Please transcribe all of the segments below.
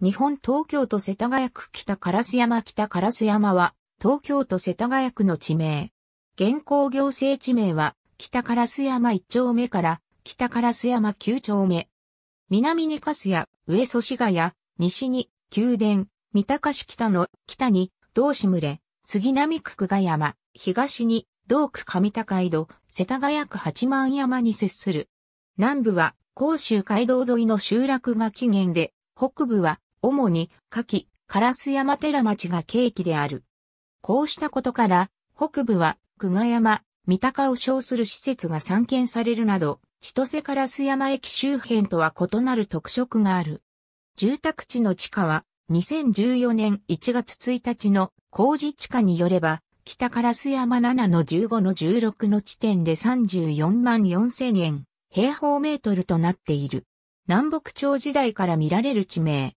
日本東京都世田谷区北烏山北烏山は、東京都世田谷区の地名。現行行政地名は、北烏山1丁目から、北烏山9丁目。南に粕谷、上祖師ヶ谷、西に、宮殿、三鷹市北の、北に、道志村、杉並区久我山、東に、同区上高井戸、世田谷区八幡山に接する。南部は、甲州街道沿いの集落が起源で、北部は、主に夏季、烏山寺町が契機である。こうしたことから、北部は久我山、三鷹を称する施設が散見されるなど、千歳烏山駅周辺とは異なる特色がある。住宅地の地下は、2014年1月1日の工事地下によれば、北烏山7の15の16の地点で34万4千円、平方メートルとなっている。南北朝時代から見られる地名、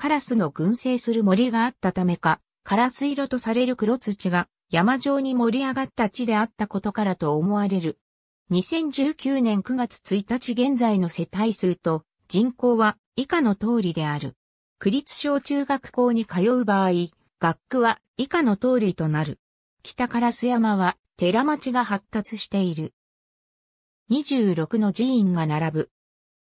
カラスの群生する森があったためか、カラス色とされる黒土が山上に盛り上がった地であったことからと思われる。2019年9月1日現在の世帯数と人口は以下の通りである。区立小中学校に通う場合、学区は以下の通りとなる。北カラス山は寺町が発達している。26の寺院が並ぶ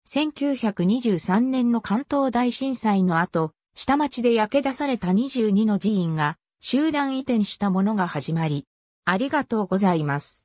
1923年の関東大震災の後、下町で焼け出された22の寺院が集団移転したものが始まり、ありがとうございます。